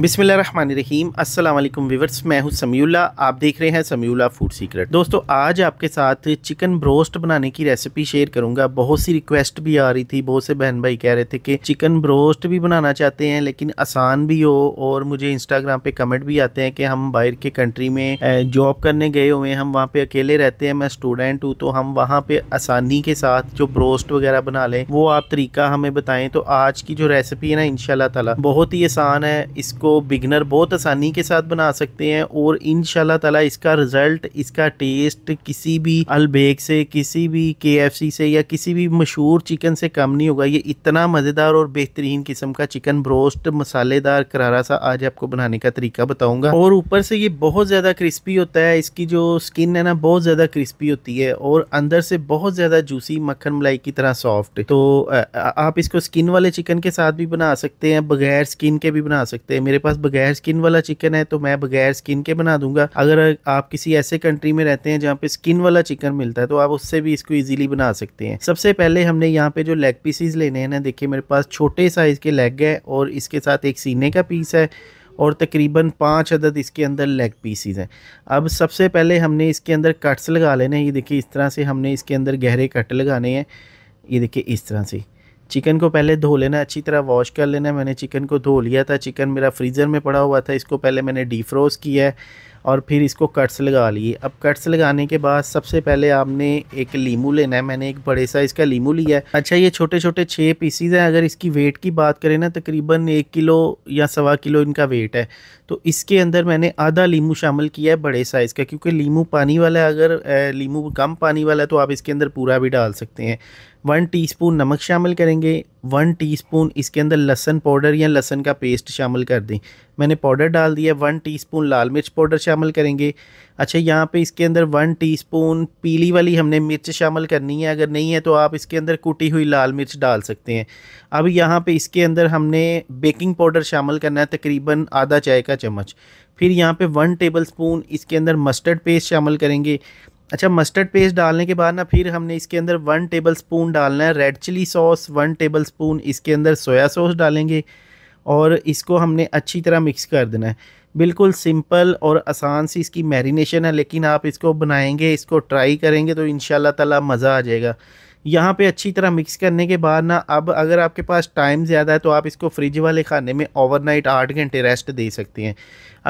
बिसमिल रहीम अस्सलाम वीवर्स मैं हूं समयूला आप देख रहे हैं समयूला फूड सीक्रेट दोस्तों आज आपके साथ चिकन ब्रोस्ट बनाने की रेसिपी शेयर करूंगा बहुत सी रिक्वेस्ट भी आ रही थी बहुत से बहन भाई कह रहे थे कि चिकन ब्रोस्ट भी बनाना चाहते हैं लेकिन आसान भी हो और मुझे इंस्टाग्राम पे कमेंट भी आते हैं कि हम बाहर के कंट्री में जॉब करने गए हुए हैं हम वहाँ पे अकेले रहते हैं मैं स्टूडेंट हूँ तो हम वहाँ पे आसानी के साथ जो ब्रोस्ट वगैरह बना लें वो आप तरीका हमें बताएं तो आज की जो रेसिपी है ना इनशाला ताला बहुत ही आसान है इसको इसको बिगनर बहुत आसानी के साथ बना सकते हैं और इन ताला इसका रिज़ल्ट इसका टेस्ट किसी भी अलबेग से किसी भी के से या किसी भी मशहूर चिकन से कम नहीं होगा ये इतना मज़ेदार और बेहतरीन किस्म का चिकन ब्रोस्ट मसालेदार करारा सा आज आपको बनाने का तरीका बताऊंगा और ऊपर से ये बहुत ज़्यादा क्रिस्पी होता है इसकी जो स्किन है ना बहुत ज़्यादा क्रिस्पी होती है और अंदर से बहुत ज़्यादा जूसी मक्खन मलाई की तरह सॉफ्ट तो आप इसको स्किन वाले चिकन के साथ भी बना सकते हैं बगैर स्किन के भी बना सकते हैं मेरे मेरे पास बगैर स्किन वाला चिकन है तो मैं बगैर स्किन के बना दूंगा अगर आप किसी ऐसे कंट्री में रहते हैं जहाँ पे स्किन वाला चिकन मिलता है तो आप उससे भी इसको ईजिली बना सकते हैं सबसे पहले हमने यहाँ पे जो लेग पीसीज लेने हैं ना देखिए मेरे पास छोटे साइज़ के लेग है और इसके साथ एक सीने का पीस है और तकरीबन पाँच अदद इसके अंदर लेग पीसीज हैं अब सबसे पहले हमने इसके अंदर कट्स लगा लेने हैं ये देखिए इस तरह से हमने इसके अंदर गहरे कट लगाने हैं ये देखिए इस तरह से चिकन को पहले धो लेना अच्छी तरह वॉश कर लेना मैंने चिकन को धो लिया था चिकन मेरा फ्रीज़र में पड़ा हुआ था इसको पहले मैंने डीफ्रोज किया है और फिर इसको कट्स लगा लिए अब कट्स लगाने के बाद सबसे पहले आपने एक लीमू लेना है मैंने एक बड़े साइज़ का लीमू लिया है अच्छा ये छोटे छोटे छः पीसीज हैं अगर इसकी वेट की बात करें ना तकरीबन एक किलो या सवा किलो इनका वेट है तो इसके अंदर मैंने आधा लीमू शामिल किया है बड़े साइज़ का क्योंकि लीमू पानी वाला है अगर लीमू कम पानी वाला है तो आप इसके अंदर पूरा भी डाल सकते हैं वन टीस्पून नमक शामिल करेंगे वन टीस्पून इसके अंदर लहसन पाउडर या लहसन का पेस्ट शामिल कर दें मैंने पाउडर डाल दिया वन टीस्पून लाल मिर्च पाउडर शामिल करेंगे अच्छा यहाँ पे इसके अंदर वन टीस्पून पीली वाली हमने मिर्च शामिल करनी है अगर नहीं है तो आप इसके अंदर कुटी हुई लाल मिर्च डाल सकते हैं अब यहाँ पर इसके अंदर हमने बेकिंग पाउडर शामिल करना है तकरीबन आधा चाय का चम्मच फिर यहाँ पे वन टेबल स्पून इसके अंदर मस्टर्ड पेस्ट शामिल करेंगे अच्छा मस्टर्ड पेस्ट डालने के बाद ना फिर हमने इसके अंदर वन टेबल स्पून डालना है red chilli sauce one tablespoon इसके अंदर सोया सॉस डालेंगे और इसको हमने अच्छी तरह मिक्स कर देना है बिल्कुल सिंपल और आसान सी इसकी मैरिनेशन है लेकिन आप इसको बनाएंगे इसको ट्राई करेंगे तो इन ताला मज़ा आ जाएगा यहाँ पे अच्छी तरह मिक्स करने के बाद ना अब अगर आपके पास टाइम ज़्यादा है तो आप इसको फ्रिज वाले खाने में ओवरनाइट आठ घंटे रेस्ट दे सकते हैं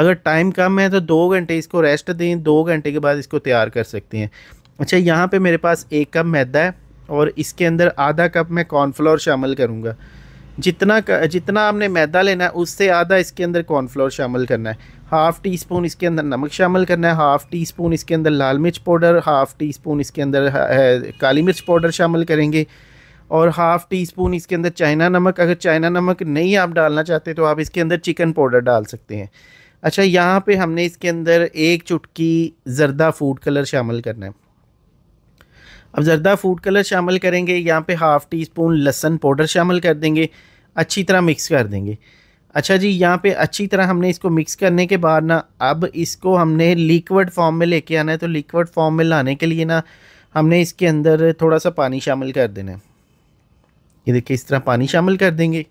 अगर टाइम कम है तो दो घंटे इसको रेस्ट दें दो घंटे के बाद इसको तैयार कर सकते हैं अच्छा यहाँ पर मेरे पास एक कप मैदा है और इसके अंदर आधा कप मैं कॉर्नफ्लोर शामिल करूँगा जितना जितना आपने मैदा लेना है उससे आधा इसके अंदर कॉर्नफ्लोर शामिल करना है हाफ़ टी स्पून इसके अंदर नमक शामिल करना है हाफ़ टी स्पून इसके अंदर लाल मिर्च पाउडर हाफ़ टी स्पून इसके अंदर काली मिर्च पाउडर शामिल करेंगे और हाफ़ टी स्पून इसके अंदर चाइना नमक अगर चाइना नमक नहीं आप डालना चाहते तो आप इसके अंदर चिकन पाउडर डाल सकते हैं अच्छा यहाँ पे हमने इसके अंदर एक चुटकी ज़रदा फूड कलर शामिल करना है अब ज़रदा फूड कलर शामिल करेंगे यहाँ पे हाफ़ टी स्पून लहसन पाउडर शामिल कर देंगे अच्छी तरह मिक्स कर देंगे अच्छा जी यहाँ पे अच्छी तरह हमने इसको मिक्स करने के बाद ना अब इसको हमने लिक्विड फॉर्म में लेके आना है तो लिक्विड फॉर्म में लाने के लिए ना हमने इसके अंदर थोड़ा सा पानी शामिल कर देना है ये देखिए इस तरह पानी शामिल कर देंगे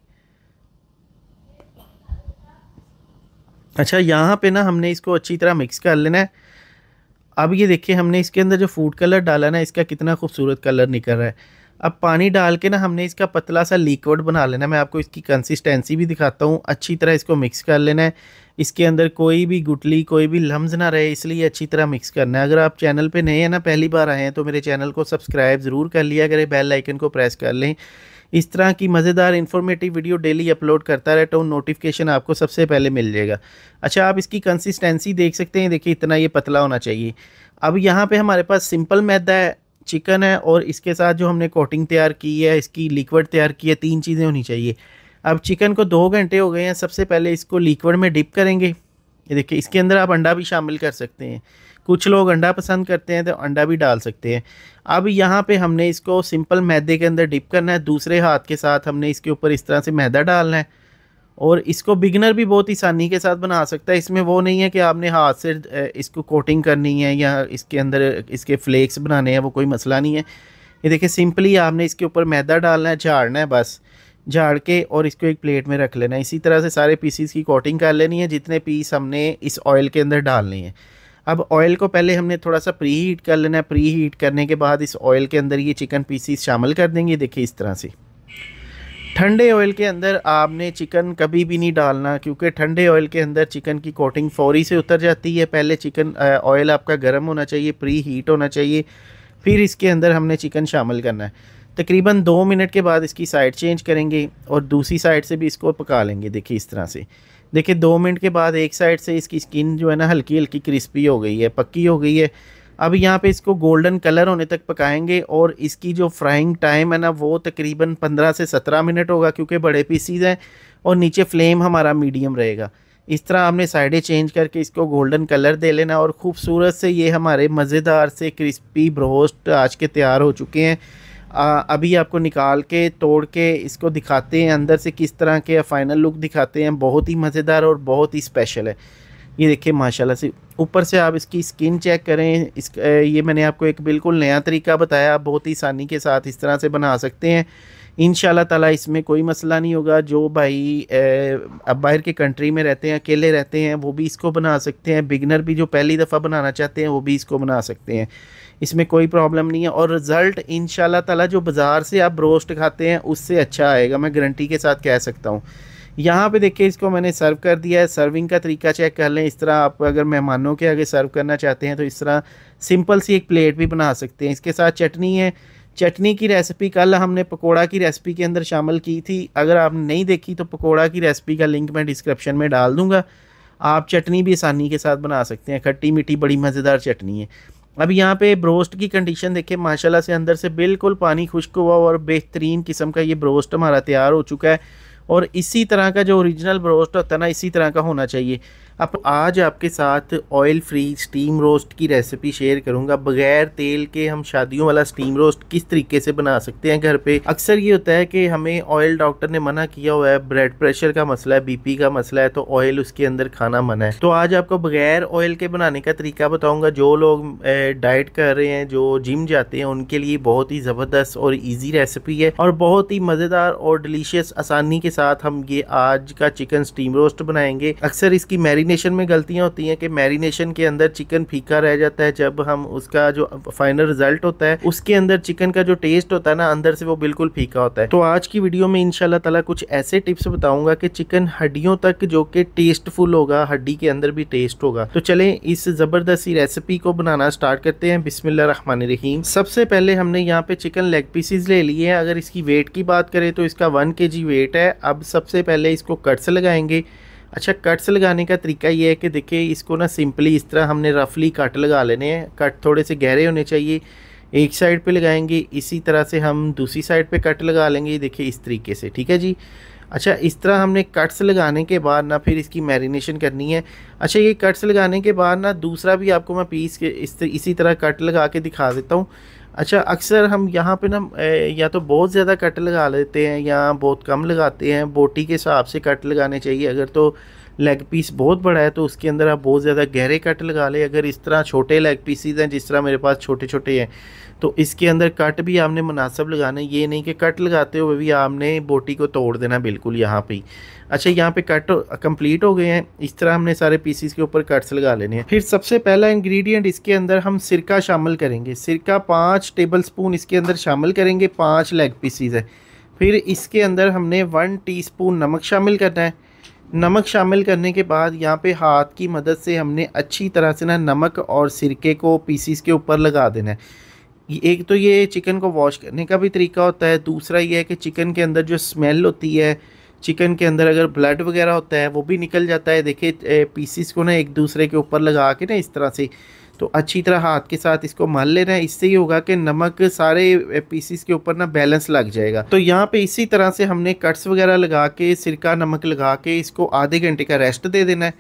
अच्छा यहाँ पे ना हमने इसको अच्छी तरह मिक्स कर लेना है अब ये देखिए हमने इसके अंदर जो फूड कलर डाला ना इसका कितना खूबसूरत कलर निकल रहा है अब पानी डाल के ना हमने इसका पतला सा लिक्विड बना लेना मैं आपको इसकी कंसिस्टेंसी भी दिखाता हूँ अच्छी तरह इसको मिक्स कर लेना है इसके अंदर कोई भी गुटली कोई भी लम्ब ना रहे इसलिए अच्छी तरह मिक्स करना है अगर आप चैनल पे नए हैं ना पहली बार आए हैं तो मेरे चैनल को सब्सक्राइब ज़रूर कर लिया करें बेल आइकन को प्रेस कर लें इस तरह की मज़ेदार इन्फॉर्मेटिव वीडियो डेली अपलोड करता रहता हूँ नोटिफिकेशन आपको सबसे पहले मिल जाएगा अच्छा आप इसकी कंसिस्टेंसी देख सकते हैं देखिए इतना ये पतला होना चाहिए अब यहाँ पर हमारे पास सिंपल मैदा है चिकन है और इसके साथ जो हमने कोटिंग तैयार की है इसकी लिक्विड तैयार की है तीन चीज़ें होनी चाहिए अब चिकन को दो घंटे हो गए हैं सबसे पहले इसको लिक्विड में डिप करेंगे ये देखिए इसके अंदर आप अंडा भी शामिल कर सकते हैं कुछ लोग अंडा पसंद करते हैं तो अंडा भी डाल सकते हैं अब यहाँ पे हमने इसको सिंपल मैदे के अंदर डिप करना है दूसरे हाथ के साथ हमने इसके ऊपर इस तरह से मैदा डालना है और इसको बिगनर भी बहुत आसानी के साथ बना सकता है इसमें वो नहीं है कि आपने हाथ से इसको कोटिंग करनी है या इसके अंदर इसके फ्लेक्स बनाने हैं वो कोई मसला नहीं है ये देखिए सिंपली आपने इसके ऊपर मैदा डालना है झाड़ना है बस झाड़ के और इसको एक प्लेट में रख लेना है इसी तरह से सारे पीसीस की कोटिंग कर लेनी है जितने पीस हमने इस ऑयल के अंदर डालने हैं अब ऑयल को पहले हमने थोड़ा सा प्री हीट कर लेना है प्री हीट करने के बाद इस ऑयल के अंदर ये चिकन पीसीस शामिल कर देंगे देखिए इस तरह से ठंडे ऑयल के अंदर आपने चिकन कभी भी नहीं डालना क्योंकि ठंडे ऑयल के अंदर चिकन की कोटिंग फौरी से उतर जाती है पहले चिकन ऑयल आपका गर्म होना चाहिए प्री हीट होना चाहिए फिर इसके अंदर हमने चिकन शामिल करना है तकरीबन दो मिनट के बाद इसकी साइड चेंज करेंगे और दूसरी साइड से भी इसको पका लेंगे देखिए इस तरह से देखिए दो मिनट के बाद एक साइड से इसकी स्किन जो है ना हल्की हल्की क्रिस्पी हो गई है पक्की हो गई है अब यहाँ पे इसको गोल्डन कलर होने तक पकाएंगे और इसकी जो फ्राइंग टाइम है ना वो तकरीबन 15 से 17 मिनट होगा क्योंकि बड़े पीसीज हैं और नीचे फ्लेम हमारा मीडियम रहेगा इस तरह हमने साइडें चेंज करके इसको गोल्डन कलर दे लेना और ख़ूबसूरत से ये हमारे मज़ेदार से क्रिस्पी ब्रोस्ट आज के तैयार हो चुके हैं आ, अभी आपको निकाल के तोड़ के इसको दिखाते हैं अंदर से किस तरह के फाइनल लुक दिखाते हैं बहुत ही मज़ेदार और बहुत ही स्पेशल है ये देखिए माशाल्लाह से ऊपर से आप इसकी स्किन चेक करें इस ये मैंने आपको एक बिल्कुल नया तरीका बताया आप बहुत ही आसानी के साथ इस तरह से बना सकते हैं इन ताला इसमें कोई मसला नहीं होगा जो भाई अब बाहर के कंट्री में रहते हैं अकेले रहते हैं वो भी इसको बना सकते हैं बिगनर भी जो पहली दफ़ा बनाना चाहते हैं वो भी इसको बना सकते हैं इसमें कोई प्रॉब्लम नहीं है और रिज़ल्ट इन ताला जो बाज़ार से आप रोस्ट खाते हैं उससे अच्छा आएगा मैं गारंटी के साथ कह सकता हूँ यहाँ पे देखिए इसको मैंने सर्व कर दिया है सर्विंग का तरीका चेक कर लें इस तरह आप अगर मेहमानों के आगे सर्व करना चाहते हैं तो इस तरह सिंपल सी एक प्लेट भी बना सकते हैं इसके साथ चटनी है चटनी की रेसिपी कल हमने पकोड़ा की रेसिपी के अंदर शामिल की थी अगर आपने नहीं देखी तो पकोड़ा की रेसिपी का लिंक मैं डिस्क्रिप्शन में डाल दूँगा आप चटनी भी आसानी के साथ बना सकते हैं खट्टी मीठी बड़ी मज़ेदार चटनी है अब यहाँ पे ब्रोस्ट की कंडीशन देखें माशाल्लाह से अंदर से बिल्कुल पानी खुश्क हुआ और बेहतरीन किस्म का ये ब्रोस्ट हमारा तैयार हो चुका है और इसी तरह का जो ओरिजिनल ब्रोस्ट होता है ना इसी तरह का होना चाहिए अब आज आपके साथ ऑयल फ्री स्टीम रोस्ट की रेसिपी शेयर करूंगा बगैर तेल के हम शादियों वाला स्टीम रोस्ट किस तरीके से बना सकते हैं घर पे अक्सर ये होता है कि हमें ऑयल डॉक्टर ने मना किया हुआ है ब्लड प्रेशर का मसला है बीपी का मसला है तो ऑयल उसके अंदर खाना मना है तो आज आपको बगैर ऑयल के बनाने का तरीका बताऊंगा जो लोग डाइट कर रहे हैं जो जिम जाते हैं उनके लिए बहुत ही ज़बरदस्त और ईजी रेसिपी है और बहुत ही मज़ेदार और डिलीशियस आसानी के साथ हम ये आज का चिकन स्टीम रोस्ट बनाएंगे अक्सर इसकी मैरिज मैरिनेशन में गलतियाँ होती हैं कि मैरिनेशन के अंदर चिकन फीका रह जाता है जब हम उसका जो फाइनल रिजल्ट होता है उसके अंदर चिकन का जो टेस्ट होता है ना अंदर से वो बिल्कुल फीका होता है तो आज की वीडियो में इनशाला तला कुछ ऐसे टिप्स बताऊंगा कि चिकन हड्डियों तक जो कि टेस्टफुल होगा हड्डी के अंदर भी टेस्ट होगा तो चले इस ज़बरदस्ती रेसिपी को बनाना स्टार्ट करते हैं रहीम सबसे पहले हमने यहाँ पे चिकन लेग पीसीज ले लिए हैं अगर इसकी वेट की बात करें तो इसका वन के वेट है अब सबसे पहले इसको कट्स लगाएंगे अच्छा कट्स लगाने का तरीका ये है कि देखिए इसको ना सिंपली इस तरह हमने रफली कट लगा लेने हैं कट थोड़े से गहरे होने चाहिए एक साइड पे लगाएंगे इसी तरह से हम दूसरी साइड पे कट लगा लेंगे देखिए इस तरीके से ठीक है जी अच्छा इस तरह हमने कट्स लगाने के बाद ना फिर इसकी मैरिनेशन करनी है अच्छा ये कट्स लगाने के बाद ना दूसरा भी आपको मैं पीस के इस इसी तरह कट लगा के दिखा देता हूँ अच्छा अक्सर हम यहाँ पे ना या तो बहुत ज़्यादा कट लगा लेते हैं या बहुत कम लगाते हैं बोटी के हिसाब से कट लगाने चाहिए अगर तो लेग पीस बहुत बड़ा है तो उसके अंदर आप बहुत ज़्यादा गहरे कट लगा लें अगर इस तरह छोटे लेग पीसीज हैं जिस तरह मेरे पास छोटे छोटे हैं तो इसके अंदर कट भी आपने मुनासब लगाना है ये नहीं कि कट लगाते हुए भी आपने बोटी को तोड़ देना बिल्कुल यहाँ पर अच्छा यहाँ पे कट कंप्लीट हो गए हैं इस तरह हमने सारे पीसीस के ऊपर कट्स लगा लेने हैं फिर सबसे पहला इंग्रेडिएंट इसके अंदर हम सिरका शामिल करेंगे सिरका पाँच टेबल स्पून इसके अंदर शामिल करेंगे पाँच लेग पीसीज है फिर इसके अंदर हमने वन टीस्पून नमक शामिल करना है नमक शामिल करने के बाद यहाँ पे हाथ की मदद से हमने अच्छी तरह से ना नमक और सिरके को पीसीस के ऊपर लगा देना है एक तो ये चिकन को वॉश करने का भी तरीका होता है दूसरा ये है कि चिकन के अंदर जो स्मेल होती है चिकन के अंदर अगर ब्लड वगैरह होता है वो भी निकल जाता है देखिए पीसीस को ना एक दूसरे के ऊपर लगा के ना इस तरह से तो अच्छी तरह हाथ के साथ इसको मल लेना है इससे ही होगा कि नमक सारे पीसीस के ऊपर ना बैलेंस लग जाएगा तो यहाँ पे इसी तरह से हमने कट्स वगैरह लगा के सिरका नमक लगा के इसको आधे घंटे का रेस्ट दे देना है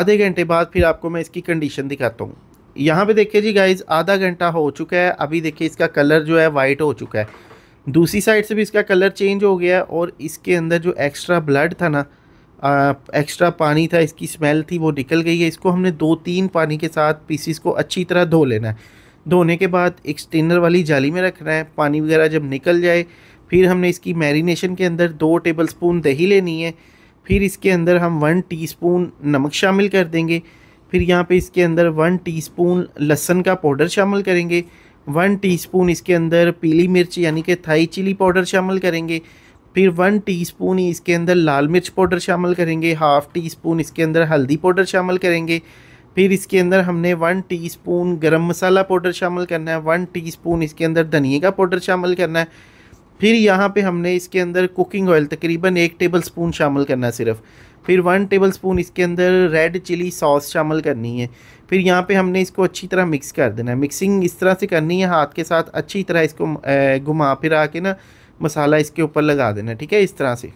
आधे घंटे बाद फिर आपको मैं इसकी कंडीशन दिखाता हूँ यहाँ पे देखिए जी गाइज आधा घंटा हो चुका है अभी देखिए इसका कलर जो है वाइट हो चुका है दूसरी साइड से भी इसका कलर चेंज हो गया है और इसके अंदर जो एक्स्ट्रा ब्लड था ना एक्स्ट्रा पानी था इसकी स्मेल थी वो निकल गई है इसको हमने दो तीन पानी के साथ पीसीस को अच्छी तरह धो लेना है धोने के बाद एक स्टेनर वाली जाली में रखना है पानी वगैरह जब निकल जाए फिर हमने इसकी मैरिनेशन के अंदर दो टेबल स्पून दही लेनी है फिर इसके अंदर हम वन टी नमक शामिल कर देंगे फिर यहाँ पे इसके अंदर वन टीस्पून लहसन का पाउडर शामिल करेंगे वन टीस्पून इसके अंदर पीली मिर्च यानी कि थाई चिली पाउडर शामिल करेंगे फिर वन टीस्पून इसके अंदर लाल मिर्च पाउडर शामिल करेंगे हाफ़ टी स्पून इसके अंदर हल्दी पाउडर शामिल करेंगे फिर इसके अंदर हमने वन टीस्पून गरम मसाला पाउडर शामिल करना है वन टीस्पून इसके अंदर धनिए का पाउडर शामिल करना है फिर यहाँ पे हमने इसके अंदर कुकिंग ऑयल तकरीबन एक टेबल स्पून शामिल करना है सिर्फ फिर वन टेबल स्पून इसके अंदर रेड चिली सॉस शामिल करनी है फिर यहाँ पे हमने इसको अच्छी तरह मिक्स कर देना है मिक्सिंग इस तरह से करनी है हाथ के साथ अच्छी तरह इसको घुमा फिरा के ना मसाला इसके ऊपर लगा देना ठीक है इस तरह से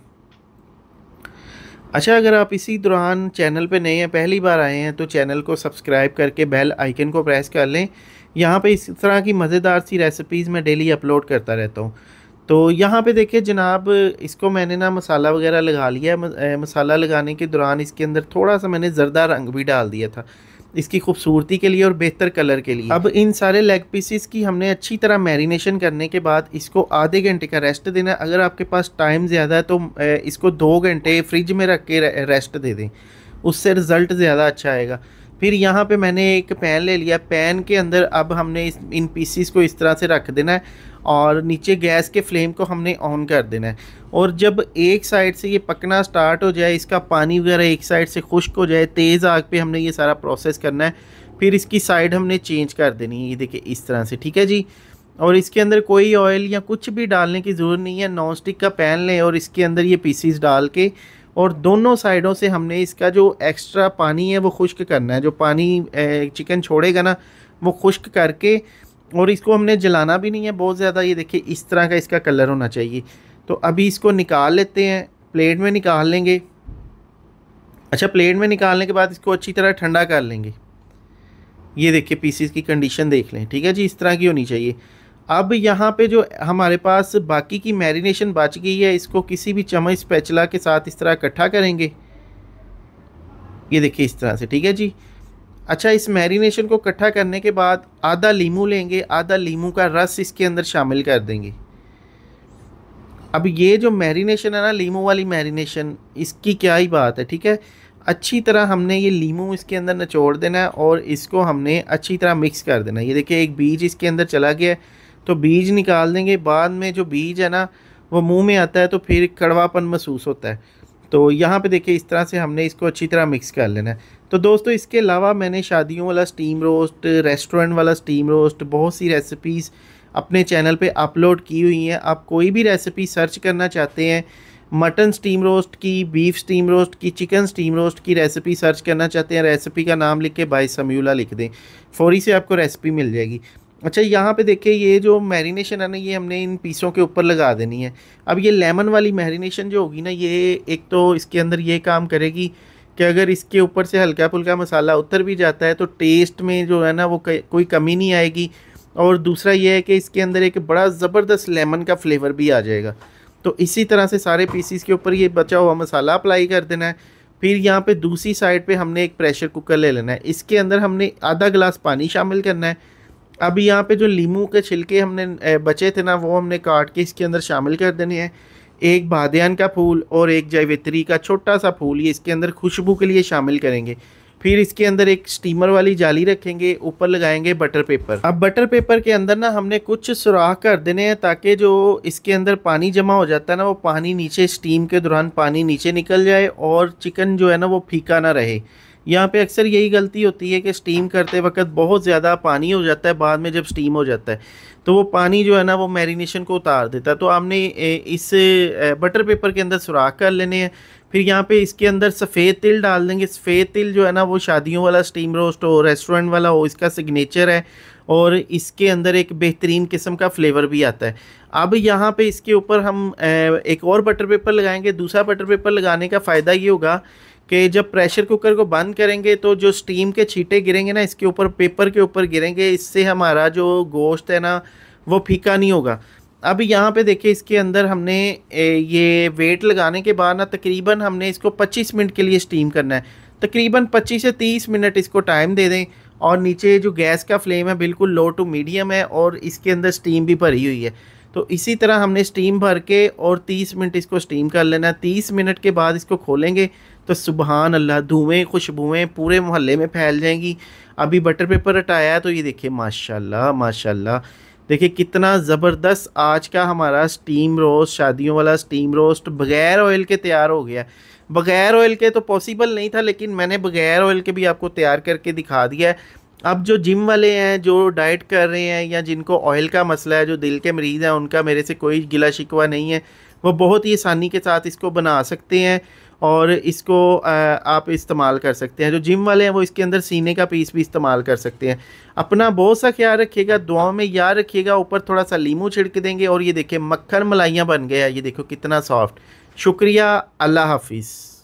अच्छा अगर आप इसी दौरान चैनल पे नए हैं पहली बार आए हैं तो चैनल को सब्सक्राइब करके बेल आइकन को प्रेस कर लें यहाँ पे इस तरह की मज़ेदार सी रेसिपीज़ मैं डेली अपलोड करता रहता हूँ तो यहाँ पे देखिए जनाब इसको मैंने ना मसाला वगैरह लगा लिया मसाला लगाने के दौरान इसके अंदर थोड़ा सा मैंने ज़रदा रंग भी डाल दिया था इसकी खूबसूरती के लिए और बेहतर कलर के लिए अब इन सारे लेग पीसीस की हमने अच्छी तरह मैरिनेशन करने के बाद इसको आधे घंटे का रेस्ट देना अगर आपके पास टाइम ज़्यादा है तो इसको दो घंटे फ्रिज में रख के रेस्ट दे दें उससे रिज़ल्ट ज़्यादा अच्छा आएगा फिर यहाँ पे मैंने एक पैन ले लिया पैन के अंदर अब हमने इस इन पीसीस को इस तरह से रख देना है और नीचे गैस के फ्लेम को हमने ऑन कर देना है और जब एक साइड से ये पकना स्टार्ट हो जाए इसका पानी वगैरह एक साइड से खुश्क हो जाए तेज़ आग पे हमने ये सारा प्रोसेस करना है फिर इसकी साइड हमने चेंज कर देनी है ये देखिए इस तरह से ठीक है जी और इसके अंदर कोई ऑयल या कुछ भी डालने की ज़रूरत नहीं है नॉन स्टिक का पैन लें और इसके अंदर ये पीसीस डाल के और दोनों साइडों से हमने इसका जो एक्स्ट्रा पानी है वो खुश्क करना है जो पानी चिकन छोड़ेगा ना वो खुश्क करके और इसको हमने जलाना भी नहीं है बहुत ज़्यादा ये देखिए इस तरह का इसका कलर होना चाहिए तो अभी इसको निकाल लेते हैं प्लेट में निकाल लेंगे अच्छा प्लेट में निकालने के बाद इसको अच्छी तरह ठंडा कर लेंगे ये देखिए पीसीस की कंडीशन देख लें ठीक है जी इस तरह की होनी चाहिए अब यहाँ पे जो हमारे पास बाकी की मैरिनेशन बच गई है इसको किसी भी चम्मच स्पैचला के साथ इस तरह इकट्ठा करेंगे ये देखिए इस तरह से ठीक है जी अच्छा इस मैरिनेशन को इकट्ठा करने के बाद आधा लीमू लेंगे आधा लीमू का रस इसके अंदर शामिल कर देंगे अब ये जो मैरिनेशन है ना लीमू वाली मैरिनेशन इसकी क्या ही बात है ठीक है अच्छी तरह हमने ये लीमू इसके अंदर निचोड़ देना है और इसको हमने अच्छी तरह मिक्स कर देना है ये देखिए एक बीज इसके अंदर चला गया है तो बीज निकाल देंगे बाद में जो बीज है ना वो मुंह में आता है तो फिर कड़वापन महसूस होता है तो यहाँ पे देखिए इस तरह से हमने इसको अच्छी तरह मिक्स कर लेना है तो दोस्तों इसके अलावा मैंने शादियों वाला स्टीम रोस्ट रेस्टोरेंट वाला स्टीम रोस्ट बहुत सी रेसिपीज़ अपने चैनल पर अपलोड की हुई हैं आप कोई भी रेसिपी सर्च करना चाहते हैं मटन स्टीम रोस्ट की बीफ स्टीम रोस्ट की चिकन स्टीम रोस्ट की रेसिपी सर्च करना चाहते हैं रेसिपी का नाम लिख के बाई समयूला लिख दें फौरी से आपको रेसिपी मिल जाएगी अच्छा यहाँ पे देखिए ये जो मैरिनेशन है ना ये हमने इन पीसों के ऊपर लगा देनी है अब ये लेमन वाली मैरिनेशन जो होगी ना ये एक तो इसके अंदर ये काम करेगी कि अगर इसके ऊपर से हल्का फुल्का मसाला उतर भी जाता है तो टेस्ट में जो है ना वो कोई कमी नहीं आएगी और दूसरा ये है कि इसके अंदर एक बड़ा ज़बरदस्त लेमन का फ्लेवर भी आ जाएगा तो इसी तरह से सारे पीसीस के ऊपर ये बचा हुआ मसाला अप्लाई कर देना है फिर यहाँ पे दूसरी साइड पे हमने एक प्रेशर कुकर ले लेना है इसके अंदर हमने आधा गिलास पानी शामिल करना है अभी यहाँ पे जो लीमू के छिलके हमने बचे थे ना वो हमने काट के इसके अंदर शामिल कर देने हैं एक बादन का फूल और एक जयवित्री का छोटा सा फूल ये इसके अंदर खुशबू के लिए शामिल करेंगे फिर इसके अंदर एक स्टीमर वाली जाली रखेंगे ऊपर लगाएंगे बटर पेपर अब बटर पेपर के अंदर ना हमने कुछ सुराख कर देने हैं ताकि जो इसके अंदर पानी जमा हो जाता है ना वो पानी नीचे स्टीम के दौरान पानी नीचे निकल जाए और चिकन जो है ना वो फीका ना रहे यहाँ पे अक्सर यही गलती होती है कि स्टीम करते वक्त बहुत ज़्यादा पानी हो जाता है बाद में जब स्टीम हो जाता है तो वो पानी जो है ना वो मैरिनेशन को उतार देता है तो आपने इस बटर पेपर के अंदर सुराख कर लेने हैं फिर यहाँ पे इसके अंदर सफ़ेद तिल डाल देंगे सफ़ेद तिल जो है ना वो शादियों वाला स्टीम रोस्ट हो रेस्टोरेंट वाला हो इसका सिग्नेचर है और इसके अंदर एक बेहतरीन किस्म का फ्लेवर भी आता है अब यहाँ पे इसके ऊपर हम एक और बटर पेपर लगाएंगे दूसरा बटर पेपर लगाने का फ़ायदा ये होगा कि जब प्रेशर कुकर को बंद करेंगे तो जो स्टीम के छीटे गिरेंगे ना इसके ऊपर पेपर के ऊपर गिरेंगे इससे हमारा जो गोश्त है ना वो फीका नहीं होगा अब यहाँ पे देखिए इसके अंदर हमने ये वेट लगाने के बाद ना तकरीबन हमने इसको 25 मिनट के लिए स्टीम करना है तकरीबन 25 से 30 मिनट इसको टाइम दे दें और नीचे जो गैस का फ्लेम है बिल्कुल लो टू मीडियम है और इसके अंदर स्टीम भी भरी हुई है तो इसी तरह हमने स्टीम भर के और 30 मिनट इसको स्टीम कर लेना है 30 मिनट के बाद इसको खोलेंगे तो सुबहान अल्लाह धुएँ खुशबुएँ पूरे मोहल्ले में फैल जाएंगी अभी बटर पेपर हटाया तो ये देखिए माशाल्लाह माशाल्लाह देखिए कितना ज़बरदस्त आज का हमारा स्टीम रोस्ट शादियों वाला स्टीम रोस्ट बग़ैर ऑयल के तैयार हो गया बग़ैर ऑयल के तो पॉसिबल नहीं था लेकिन मैंने बग़ैर ऑयल के भी आपको तैयार करके दिखा दिया है अब जो जिम वाले हैं जो डाइट कर रहे हैं या जिनको ऑयल का मसला है जो दिल के मरीज़ हैं उनका मेरे से कोई गिला शिकवा नहीं है वो बहुत ही आसानी के साथ इसको बना सकते हैं और इसको आप इस्तेमाल कर सकते हैं जो जिम वाले हैं वो इसके अंदर सीने का पीस भी इस्तेमाल कर सकते हैं अपना बहुत सा ख्याल रखिएगा दुआओं में याद रखिएगा ऊपर थोड़ा सा लीमू छिड़क देंगे और ये देखिए मक्खन मलाइयाँ बन गया ये देखो कितना सॉफ्ट शुक्रिया अल्लाह हाफिज़